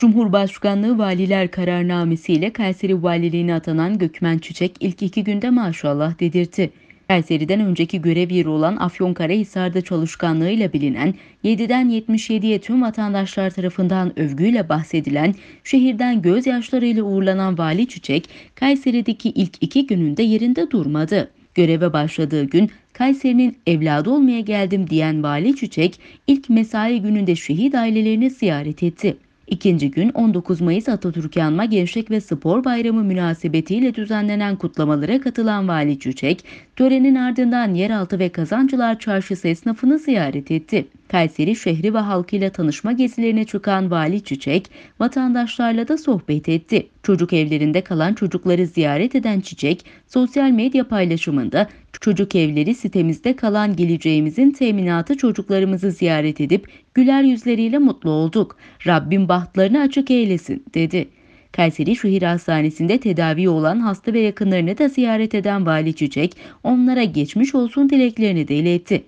Cumhurbaşkanlığı Valiler Kararnamesi ile Kayseri Valiliğine atanan Gökmen Çiçek ilk iki günde maşallah dedirtti. Kayseri'den önceki görev yeri olan Afyonkarahisar'da çalışkanlığıyla bilinen 7'den 77'ye tüm vatandaşlar tarafından övgüyle bahsedilen, şehirden gözyaşlarıyla uğurlanan Vali Çiçek, Kayseri'deki ilk iki gününde yerinde durmadı. Göreve başladığı gün Kayseri'nin evladı olmaya geldim diyen Vali Çiçek ilk mesai gününde şehit ailelerini ziyaret etti. İkinci gün 19 Mayıs Atatürk Anma Gençlik ve Spor Bayramı münasebetiyle düzenlenen kutlamalara katılan Vali Çiçek, törenin ardından yeraltı ve Kazancılar Çarşısı esnafını ziyaret etti. Kayseri şehri ve halkıyla tanışma gezilerine çıkan Vali Çiçek, vatandaşlarla da sohbet etti. Çocuk evlerinde kalan çocukları ziyaret eden Çiçek, sosyal medya paylaşımında çocuk evleri sitemizde kalan geleceğimizin teminatı çocuklarımızı ziyaret edip güler yüzleriyle mutlu olduk. Rabbim bahtlarını açık eylesin dedi. Kayseri Şehir Hastanesi'nde tedavi olan hasta ve yakınlarını da ziyaret eden Vali Çiçek, onlara geçmiş olsun dileklerini de iletti.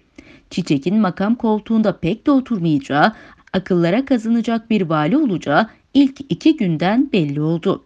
Çiçek'in makam koltuğunda pek de oturmayacağı, akıllara kazınacak bir vali olacağı ilk iki günden belli oldu.